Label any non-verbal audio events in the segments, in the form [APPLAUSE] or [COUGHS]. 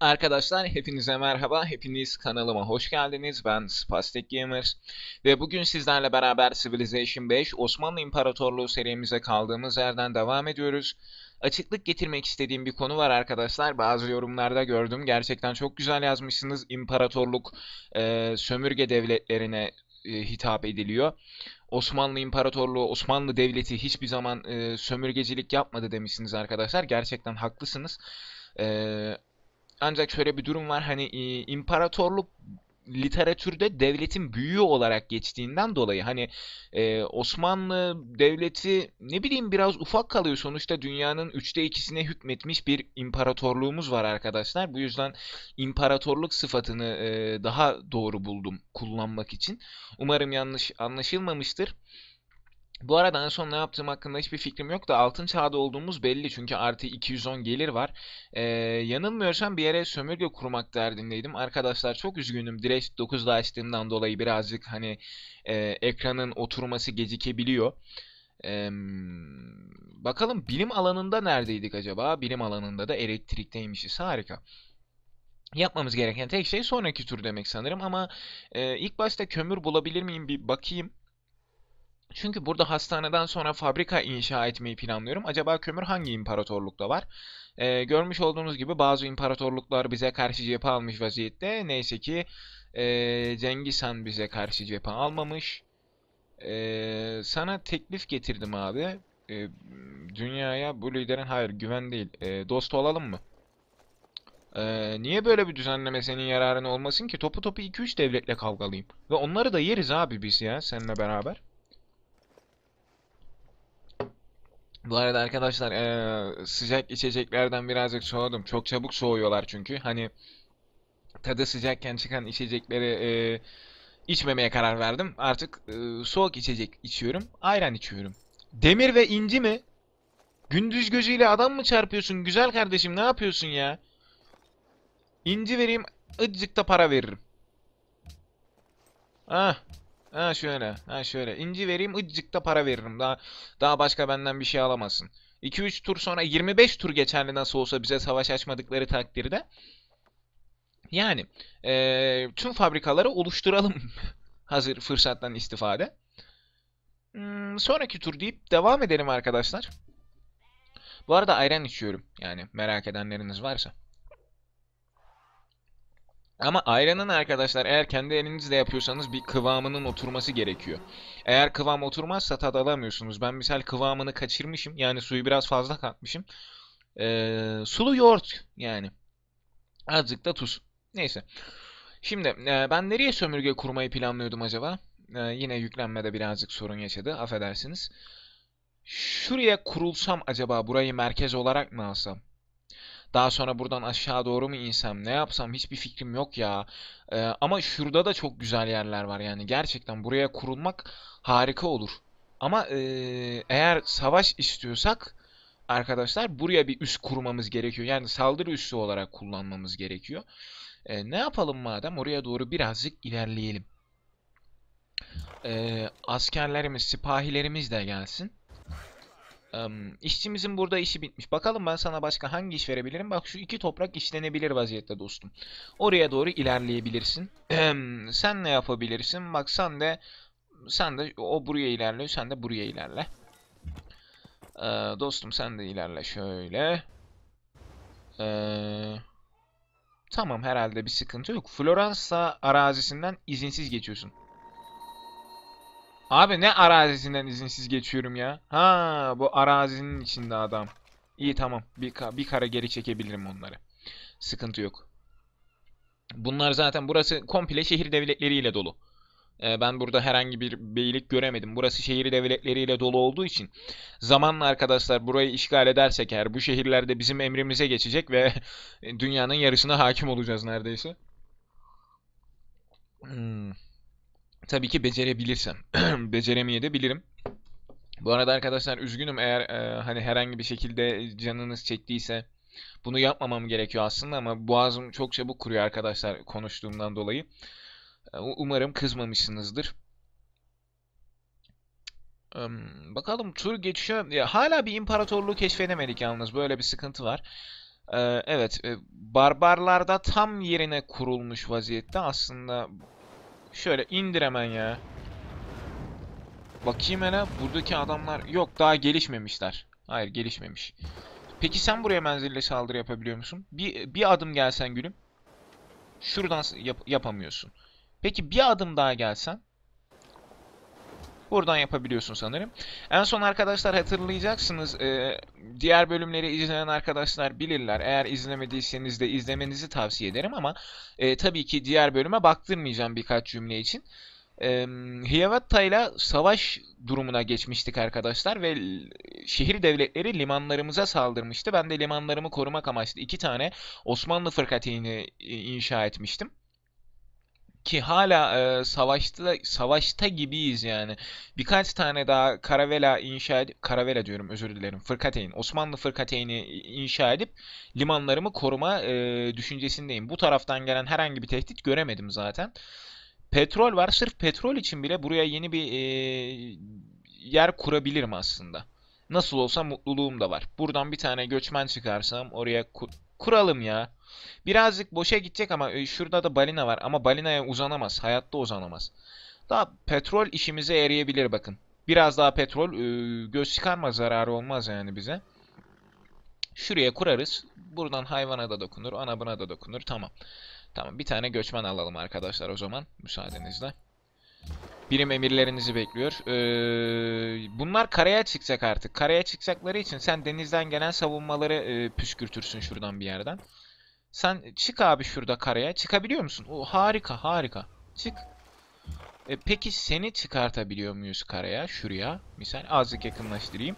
Arkadaşlar hepinize merhaba, hepiniz kanalıma hoş geldiniz. Ben Spastic Gamers ve bugün sizlerle beraber Civilization 5 Osmanlı İmparatorluğu serimize kaldığımız yerden devam ediyoruz. Açıklık getirmek istediğim bir konu var arkadaşlar. Bazı yorumlarda gördüm. Gerçekten çok güzel yazmışsınız. İmparatorluk e, sömürge devletlerine e, hitap ediliyor. Osmanlı İmparatorluğu, Osmanlı Devleti hiçbir zaman e, sömürgecilik yapmadı demişsiniz arkadaşlar. Gerçekten haklısınız. Eee ancak şöyle bir durum var hani e, imparatorluk literatürde devletin büyüğü olarak geçtiğinden dolayı hani e, Osmanlı devleti ne bileyim biraz ufak kalıyor sonuçta dünyanın üçte ikisine hükmetmiş bir imparatorluğumuz var arkadaşlar. Bu yüzden imparatorluk sıfatını e, daha doğru buldum kullanmak için. Umarım yanlış anlaşılmamıştır. Bu arada en son ne yaptığım hakkında hiçbir fikrim yok da altın çağda olduğumuz belli çünkü artı 210 gelir var. Ee, yanılmıyorsam bir yere sömürge kurmak derdindeydim. Arkadaşlar çok üzgünüm. Direkt 9'da açtığımdan dolayı birazcık hani e, ekranın oturması gecikebiliyor. Ee, bakalım bilim alanında neredeydik acaba? Bilim alanında da elektrikteymişiz. Harika yapmamız gereken tek şey sonraki tur demek sanırım ama e, ilk başta kömür bulabilir miyim bir bakayım. Çünkü burada hastaneden sonra fabrika inşa etmeyi planlıyorum. Acaba kömür hangi imparatorlukta var? Ee, görmüş olduğunuz gibi bazı imparatorluklar bize karşı cephe almış vaziyette. Neyse ki e, Cengiz Han bize karşı cephe almamış. E, sana teklif getirdim abi. E, dünyaya bu liderin hayır güven değil. E, dost olalım mı? Ee, niye böyle bir düzenleme senin yararına olmasın ki? Topu topu 2-3 devletle kavgalayayım Ve onları da yeriz abi biz ya seninle beraber. Bu arada arkadaşlar ee, sıcak içeceklerden birazcık soğudum. Çok çabuk soğuyorlar çünkü. Hani tadı sıcakken çıkan içecekleri ee, içmemeye karar verdim. Artık ee, soğuk içecek içiyorum. Ayran içiyorum. Demir ve inci mi? Gündüz gözüyle adam mı çarpıyorsun? Güzel kardeşim ne yapıyorsun ya? İnci vereyim. azıcık da para veririm. Ah Ha şöyle. Ha şöyle. İnci vereyim ıcık da para veririm. Daha daha başka benden bir şey alamazsın. 2-3 tur sonra 25 tur geçerli nasıl olsa bize savaş açmadıkları takdirde. Yani e, tüm fabrikaları oluşturalım. [LAUGHS] Hazır fırsattan istifade. Hmm, sonraki tur deyip devam edelim arkadaşlar. Bu arada ayran içiyorum. Yani merak edenleriniz varsa. Ama ayranın arkadaşlar eğer kendi elinizle yapıyorsanız bir kıvamının oturması gerekiyor. Eğer kıvam oturmazsa tad alamıyorsunuz. Ben misal kıvamını kaçırmışım. Yani suyu biraz fazla katmışım. Ee, sulu yoğurt yani. Azıcık da tuz. Neyse. Şimdi e, ben nereye sömürge kurmayı planlıyordum acaba? E, yine yüklenmede birazcık sorun yaşadı. Affedersiniz. Şuraya kurulsam acaba burayı merkez olarak mı alsam? Daha sonra buradan aşağı doğru mu insem ne yapsam hiçbir fikrim yok ya. Ee, ama şurada da çok güzel yerler var yani gerçekten buraya kurulmak harika olur. Ama e, eğer savaş istiyorsak arkadaşlar buraya bir üs kurmamız gerekiyor. Yani saldırı üssü olarak kullanmamız gerekiyor. E, ne yapalım madem oraya doğru birazcık ilerleyelim. E, askerlerimiz, sipahilerimiz de gelsin. İşçimizin burada işi bitmiş. Bakalım ben sana başka hangi iş verebilirim? Bak şu iki toprak işlenebilir vaziyette dostum. Oraya doğru ilerleyebilirsin. Ehm, sen ne yapabilirsin? Bak sen de sen de o buraya ilerliyor. Sen de buraya ilerle. Ee, dostum sen de ilerle şöyle. Ee, tamam herhalde bir sıkıntı yok. Floransa arazisinden izinsiz geçiyorsun. Abi ne arazisinden izinsiz geçiyorum ya? Ha bu arazinin içinde adam. İyi tamam. Bir, ka bir kara geri çekebilirim onları. Sıkıntı yok. Bunlar zaten burası komple şehir devletleriyle dolu. Ee, ben burada herhangi bir beylik göremedim. Burası şehir devletleriyle dolu olduğu için zamanla arkadaşlar burayı işgal edersek eğer bu şehirlerde bizim emrimize geçecek ve [LAUGHS] dünyanın yarısına hakim olacağız neredeyse. Hmm. Tabii ki becerebilirsem. [CLEARS THROAT] Beceremeye bilirim. Bu arada arkadaşlar üzgünüm eğer e, hani herhangi bir şekilde canınız çektiyse bunu yapmamam gerekiyor aslında ama boğazım çok çabuk kuruyor arkadaşlar konuştuğumdan dolayı. E, umarım kızmamışsınızdır. Um, bakalım tur geçiyor. Ya, hala bir imparatorluğu keşfedemedik yalnız. Böyle bir sıkıntı var. Ee, evet. E, barbarlarda tam yerine kurulmuş vaziyette. Aslında Şöyle indir hemen ya. Bakayım hele buradaki adamlar yok daha gelişmemişler. Hayır gelişmemiş. Peki sen buraya menzille saldırı yapabiliyor musun? Bir, bir adım gelsen gülüm. Şuradan yap yapamıyorsun. Peki bir adım daha gelsen. Buradan yapabiliyorsun sanırım. En son arkadaşlar hatırlayacaksınız. E, diğer bölümleri izleyen arkadaşlar bilirler. Eğer izlemediyseniz de izlemenizi tavsiye ederim ama e, tabii ki diğer bölüme baktırmayacağım birkaç cümle için. E, Hiyavatta ile savaş durumuna geçmiştik arkadaşlar ve şehir devletleri limanlarımıza saldırmıştı. Ben de limanlarımı korumak amaçlı iki tane Osmanlı fırkateyni e, inşa etmiştim ki hala e, savaşta savaşta gibiyiz yani. Birkaç tane daha karavela inşa edip karavela diyorum özür dilerim. Fırkateyn, Osmanlı fırkateyni inşa edip limanlarımı koruma e, düşüncesindeyim. Bu taraftan gelen herhangi bir tehdit göremedim zaten. Petrol var. Sırf petrol için bile buraya yeni bir e, yer kurabilirim aslında. Nasıl olsa mutluluğum da var. Buradan bir tane göçmen çıkarsam oraya Kuralım ya. Birazcık boşa gidecek ama e, şurada da balina var. Ama balinaya uzanamaz. Hayatta uzanamaz. Daha petrol işimize eriyebilir bakın. Biraz daha petrol e, göz çıkarma zararı olmaz yani bize. Şuraya kurarız. Buradan hayvana da dokunur. Ana buna da dokunur. Tamam. Tamam bir tane göçmen alalım arkadaşlar o zaman. Müsaadenizle birim emirlerinizi bekliyor. Ee, bunlar karaya çıkacak artık. Karaya çıkacakları için sen denizden gelen savunmaları e, püskürtürsün şuradan bir yerden. Sen çık abi şurada karaya. Çıkabiliyor musun? O harika harika. Çık. E, peki seni çıkartabiliyor muyuz karaya? Şuraya. Misal azıcık yakınlaştırayım.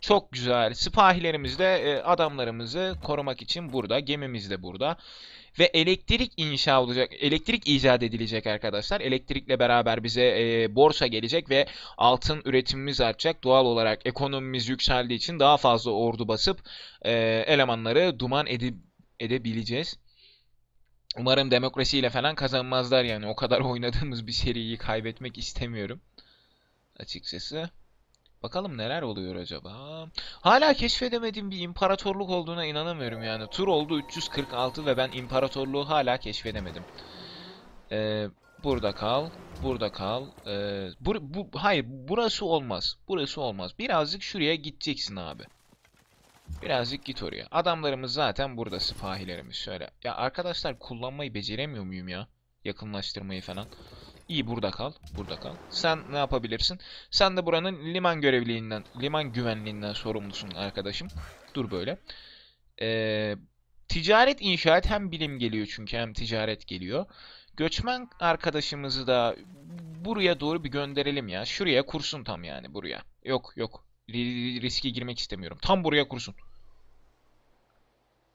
Çok güzel. Sipahilerimiz de e, adamlarımızı korumak için burada. Gemimiz de burada ve elektrik inşa olacak, elektrik icat edilecek arkadaşlar. Elektrikle beraber bize e, borsa gelecek ve altın üretimimiz artacak. Doğal olarak ekonomimiz yükseldiği için daha fazla ordu basıp e, elemanları duman edip edebileceğiz. Umarım demokrasiyle falan kazanmazlar yani. O kadar [LAUGHS] oynadığımız bir seriyi kaybetmek istemiyorum. Açıkçası. Bakalım neler oluyor acaba? Hala keşfedemediğim bir imparatorluk olduğuna inanamıyorum yani. Tur oldu 346 ve ben imparatorluğu hala keşfedemedim. Ee, burada kal, burada kal. Ee, bu, bu, hayır burası olmaz. Burası olmaz. Birazcık şuraya gideceksin abi. Birazcık git oraya. Adamlarımız zaten burada sipahilerimiz. Şöyle. Ya arkadaşlar kullanmayı beceremiyor muyum ya? Yakınlaştırmayı falan. İyi burada kal. Burada kal. Sen ne yapabilirsin? Sen de buranın liman görevliliğinden, liman güvenliğinden sorumlusun arkadaşım. Dur böyle. Ee, ticaret inşaat hem bilim geliyor çünkü hem ticaret geliyor. Göçmen arkadaşımızı da buraya doğru bir gönderelim ya. Şuraya kursun tam yani buraya. Yok yok. Riske girmek istemiyorum. Tam buraya kursun.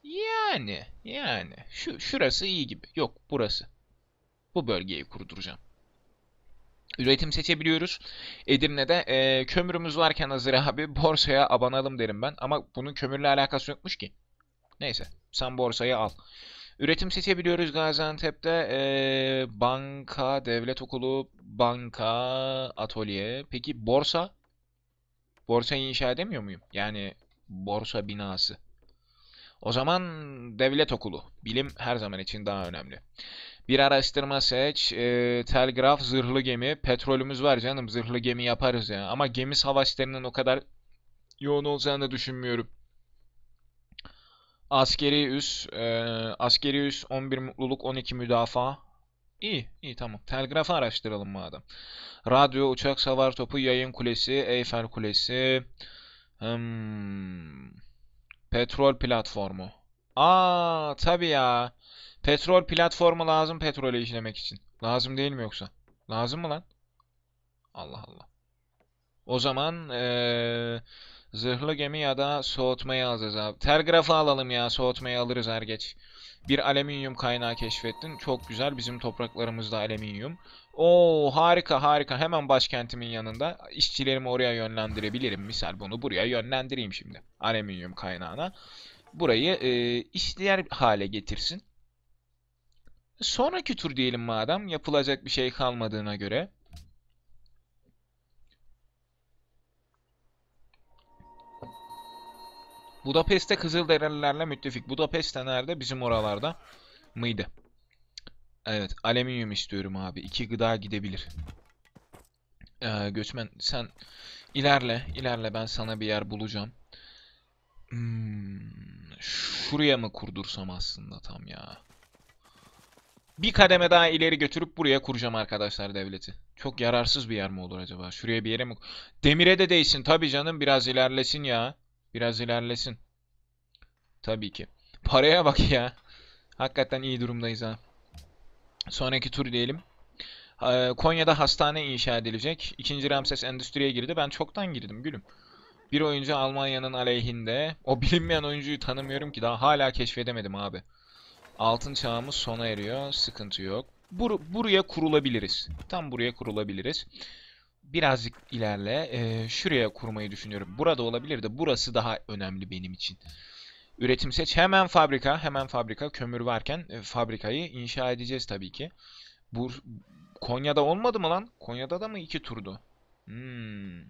Yani yani şu şurası iyi gibi. Yok burası. Bu bölgeyi kurduracağım üretim seçebiliyoruz. Edirne'de e, kömürümüz varken hazır abi [LAUGHS] borsaya abanalım derim ben. Ama bunun kömürle alakası yokmuş ki. Neyse sen borsayı al. Üretim seçebiliyoruz Gaziantep'te. E, banka, devlet okulu, banka, atölye. Peki borsa? Borsayı inşa edemiyor muyum? Yani borsa binası. O zaman devlet okulu. Bilim her zaman için daha önemli. Bir araştırma seç. E, telgraf, zırhlı gemi. Petrolümüz var canım. Zırhlı gemi yaparız ya. Ama gemi savaşlarının o kadar yoğun olacağını da düşünmüyorum. Askeri üs. E, askeri üs 11 mutluluk 12 müdafaa. İyi, iyi tamam. Telgrafı araştıralım madem. Radyo, uçak, savar topu, yayın kulesi, Eyfel kulesi. Hmm, petrol platformu. Aa tabii ya. Petrol platformu lazım petrolü işlemek için. Lazım değil mi yoksa? Lazım mı lan? Allah Allah. O zaman ee, zırhlı gemi ya da soğutmayı alacağız abi. Telgrafı alalım ya. Soğutmayı alırız her geç. Bir alüminyum kaynağı keşfettin. Çok güzel. Bizim topraklarımızda alüminyum. Oo harika harika. Hemen başkentimin yanında. İşçilerimi oraya yönlendirebilirim. Misal bunu buraya yönlendireyim şimdi. Alüminyum kaynağına. Burayı e, işleyer hale getirsin. Sonraki tur diyelim madem yapılacak bir şey kalmadığına göre. Budapest'te Kızılderililerle müttefik. Budapest'te nerede? Bizim oralarda mıydı? Evet. Alüminyum istiyorum abi. İki gıda gidebilir. Ee, göçmen sen ilerle. ilerle ben sana bir yer bulacağım. Hmm, şuraya mı kurdursam aslında tam ya? bir kademe daha ileri götürüp buraya kuracağım arkadaşlar devleti. Çok yararsız bir yer mi olur acaba? Şuraya bir yere mi? Demire de değsin tabii canım biraz ilerlesin ya. Biraz ilerlesin. Tabii ki. Paraya bak ya. Hakikaten iyi durumdayız ha. Sonraki tur diyelim. Ee, Konya'da hastane inşa edilecek. İkinci Ramses endüstriye girdi. Ben çoktan girdim gülüm. Bir oyuncu Almanya'nın aleyhinde. O bilinmeyen oyuncuyu tanımıyorum ki. Daha hala keşfedemedim abi. Altın çağımız sona eriyor. Sıkıntı yok. Bur buraya kurulabiliriz. Tam buraya kurulabiliriz. Birazcık ilerle. E, şuraya kurmayı düşünüyorum. Burada olabilir de burası daha önemli benim için. Üretim seç. Hemen fabrika. Hemen fabrika. Kömür varken e, fabrikayı inşa edeceğiz tabii ki. Bur Konya'da olmadı mı lan? Konya'da da mı iki turdu? Hmm.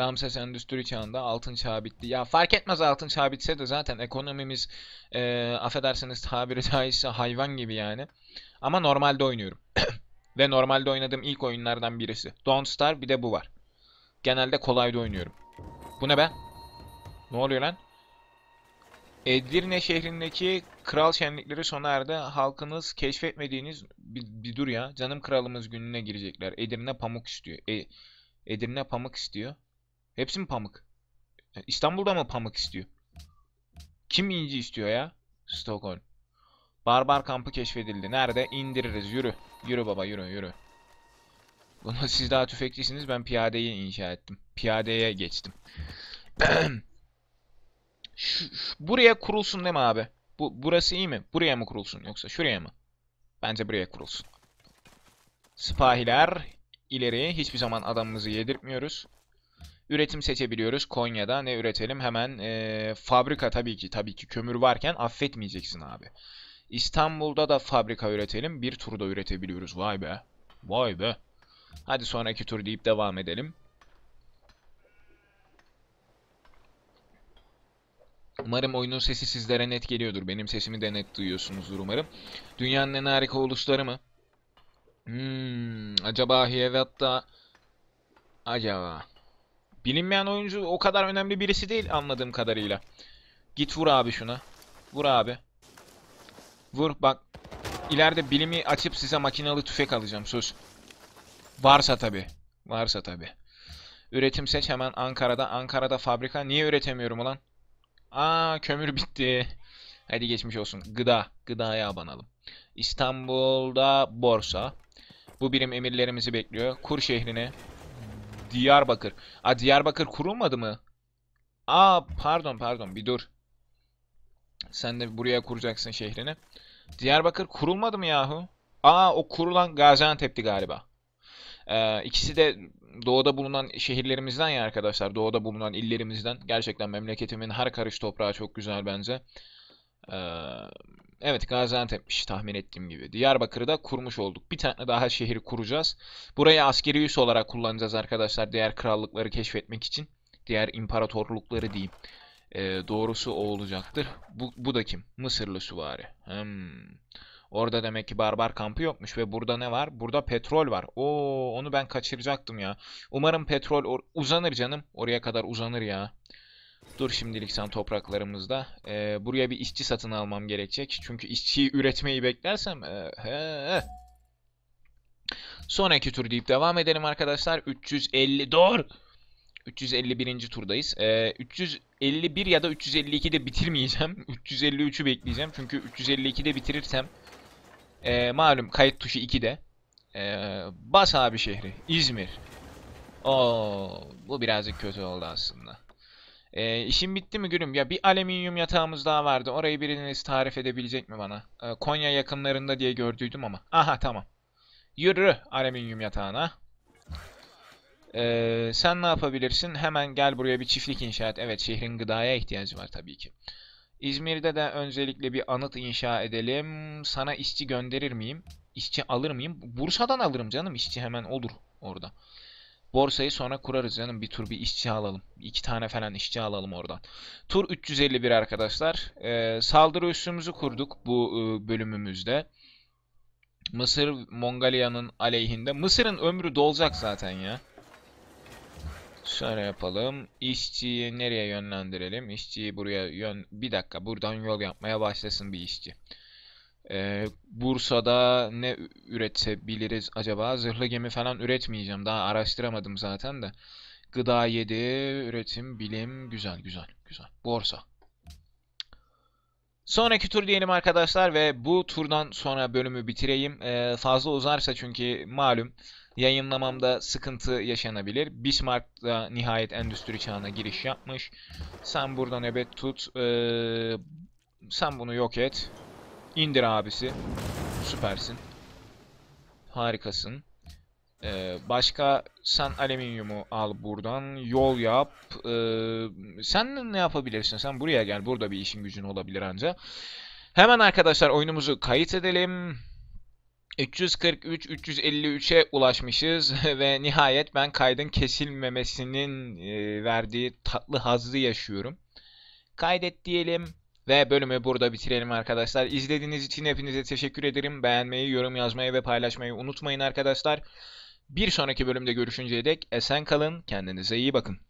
Ramses Endüstri Çağı'nda altın çağı bitti. Ya fark etmez altın çağı bitse de zaten ekonomimiz e, affedersiniz tabiri caizse hayvan gibi yani. Ama normalde oynuyorum. [COUGHS] Ve normalde oynadığım ilk oyunlardan birisi. Don't Star bir de bu var. Genelde kolayda oynuyorum. Bu ne be? Ne oluyor lan? Edirne şehrindeki kral şenlikleri sona erdi. Halkınız keşfetmediğiniz bir, bir dur ya. Canım kralımız gününe girecekler. Edirne pamuk istiyor. E, Edirne pamuk istiyor. Hepsi mi pamuk? İstanbul'da mı pamuk istiyor? Kim inci istiyor ya? Stockholm. Barbar kampı keşfedildi. Nerede? İndiririz. Yürü. Yürü baba yürü yürü. Ama siz daha tüfekçisiniz. Ben piyadeyi inşa ettim. Piyadeye geçtim. [CLEARS THROAT] şu, şu, buraya kurulsun değil mi abi? Bu, burası iyi mi? Buraya mı kurulsun yoksa şuraya mı? Bence buraya kurulsun. Sipahiler ileri. Hiçbir zaman adamımızı yedirtmiyoruz üretim seçebiliyoruz. Konya'da ne üretelim? Hemen e, fabrika tabii ki tabii ki kömür varken affetmeyeceksin abi. İstanbul'da da fabrika üretelim. Bir turda üretebiliyoruz. Vay be. Vay be. Hadi sonraki tur deyip devam edelim. Umarım oyunun sesi sizlere net geliyordur. Benim sesimi de net duyuyorsunuzdur umarım. Dünyanın en harika ulusları mı? Hmm, acaba Hiyevat'ta... Acaba... Bilinmeyen oyuncu o kadar önemli birisi değil anladığım kadarıyla. Git vur abi şuna. Vur abi. Vur bak. İleride bilimi açıp size makinalı tüfek alacağım söz. Varsa tabi. Varsa tabi. Üretim seç hemen Ankara'da. Ankara'da fabrika. Niye üretemiyorum ulan? Aa kömür bitti. Hadi geçmiş olsun. Gıda. Gıdaya abanalım. İstanbul'da borsa. Bu birim emirlerimizi bekliyor. Kur şehrine Diyarbakır. Aa Diyarbakır kurulmadı mı? Aa pardon pardon bir dur. Sen de buraya kuracaksın şehrini. Diyarbakır kurulmadı mı yahu? Aa o kurulan Gaziantep'ti galiba. Ee, İkisi de doğuda bulunan şehirlerimizden ya arkadaşlar. Doğuda bulunan illerimizden. Gerçekten memleketimin her karış toprağı çok güzel bence. Ee, Evet Gaziantep'miş tahmin ettiğim gibi. Diyarbakır'ı da kurmuş olduk. Bir tane daha şehri kuracağız. Burayı askeri üs olarak kullanacağız arkadaşlar. Diğer krallıkları keşfetmek için. Diğer imparatorlukları diyeyim. Ee, doğrusu o olacaktır. Bu, bu da kim? Mısırlı süvari. Hmm. Orada demek ki barbar kampı yokmuş ve burada ne var? Burada petrol var. Oo onu ben kaçıracaktım ya. Umarım petrol uzanır canım. Oraya kadar uzanır ya. Dur şimdilik sen topraklarımızda. E, buraya bir işçi satın almam gerekecek. Çünkü işçiyi üretmeyi beklersem... E, he, he. Sonraki tur deyip devam edelim arkadaşlar. 350... Dur! 351. turdayız. E, ee, 351 ya da 352'de bitirmeyeceğim. 353'ü [LAUGHS] bekleyeceğim. Çünkü 352'de bitirirsem... E, malum kayıt tuşu 2'de. E, ee, bas abi şehri. İzmir. Oo, bu birazcık kötü oldu aslında. E, işim bitti mi gülüm? Ya bir alüminyum yatağımız daha vardı. Orayı biriniz tarif edebilecek mi bana? E, Konya yakınlarında diye gördüydüm ama. Aha tamam. Yürü alüminyum yatağına. E, sen ne yapabilirsin? Hemen gel buraya bir çiftlik inşa et. Evet şehrin gıdaya ihtiyacı var tabii ki. İzmir'de de öncelikle bir anıt inşa edelim. Sana işçi gönderir miyim? İşçi alır mıyım? Bursa'dan alırım canım. İşçi hemen olur orada. Borsayı sonra kurarız canım. Bir tur bir işçi alalım. iki tane falan işçi alalım oradan. Tur 351 arkadaşlar. Ee, saldırı üssümüzü kurduk bu e, bölümümüzde. Mısır Mongolia'nın aleyhinde. Mısır'ın ömrü dolacak zaten ya. Şöyle yapalım. İşçiyi nereye yönlendirelim? İşçiyi buraya yön... Bir dakika buradan yol yapmaya başlasın bir işçi. Ee, Bursa'da ne üretebiliriz acaba? Zırhlı gemi falan üretmeyeceğim. Daha araştıramadım zaten de. Gıda yedi, üretim, bilim. Güzel, güzel, güzel. Borsa. Sonraki tur diyelim arkadaşlar ve bu turdan sonra bölümü bitireyim. Ee, fazla uzarsa çünkü malum yayınlamamda sıkıntı yaşanabilir. Bismarck da nihayet endüstri çağına giriş yapmış. Sen burada nöbet tut. Ee, sen bunu yok et. İndir abisi. Süpersin. Harikasın. Ee, başka sen alüminyumu al buradan. Yol yap. Ee, sen ne yapabilirsin? Sen buraya gel. Burada bir işin gücün olabilir anca. Hemen arkadaşlar oyunumuzu kayıt edelim. 343-353'e ulaşmışız [LAUGHS] ve nihayet ben kaydın kesilmemesinin e, verdiği tatlı hazzı yaşıyorum. Kaydet diyelim. Ve bölümü burada bitirelim arkadaşlar. İzlediğiniz için hepinize teşekkür ederim. Beğenmeyi, yorum yazmayı ve paylaşmayı unutmayın arkadaşlar. Bir sonraki bölümde görüşünceye dek esen kalın, kendinize iyi bakın.